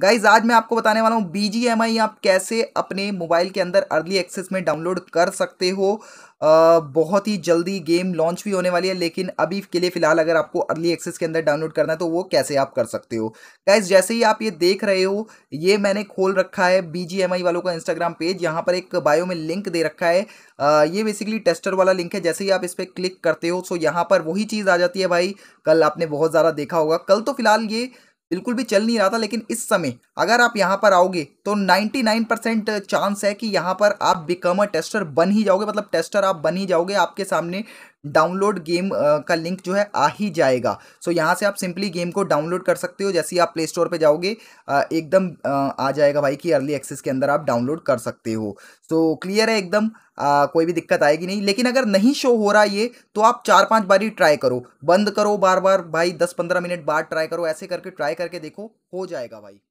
guys आज मैं आपको बताने वाला हूँ बी आप कैसे अपने मोबाइल के अंदर अर्ली एक्सेस में डाउनलोड कर सकते हो आ, बहुत ही जल्दी गेम लॉन्च भी होने वाली है लेकिन अभी के लिए फ़िलहाल अगर आपको अर्ली एक्सेस के अंदर डाउनलोड करना है तो वो कैसे आप कर सकते हो गाइज जैसे ही आप ये देख रहे हो ये मैंने खोल रखा है बी वालों का इंस्टाग्राम पेज यहाँ पर एक बायो में लिंक दे रखा है आ, ये बेसिकली टेस्टर वाला लिंक है जैसे ही आप इस पर क्लिक करते हो सो यहाँ पर वही चीज़ आ जाती है भाई कल आपने बहुत ज़्यादा देखा होगा कल तो फिलहाल ये बिल्कुल भी चल नहीं रहा था लेकिन इस समय अगर आप यहाँ पर आओगे तो 99 परसेंट चांस है कि यहाँ पर आप बिकम अ टेस्टर बन ही जाओगे मतलब टेस्टर आप बन ही जाओगे आपके सामने डाउनलोड गेम का लिंक जो है आ ही जाएगा सो so, यहाँ से आप सिंपली गेम को डाउनलोड कर सकते हो जैसे ही आप प्ले स्टोर पर जाओगे एकदम आ जाएगा भाई कि अर्ली एक्सेस के अंदर आप डाउनलोड कर सकते हो सो so, क्लियर है एकदम आ, कोई भी दिक्कत आएगी नहीं लेकिन अगर नहीं शो हो रहा ये तो आप चार पांच बार ही ट्राई करो बंद करो बार बार भाई दस पंद्रह मिनट बाद ट्राई करो ऐसे करके ट्राई करके देखो हो जाएगा भाई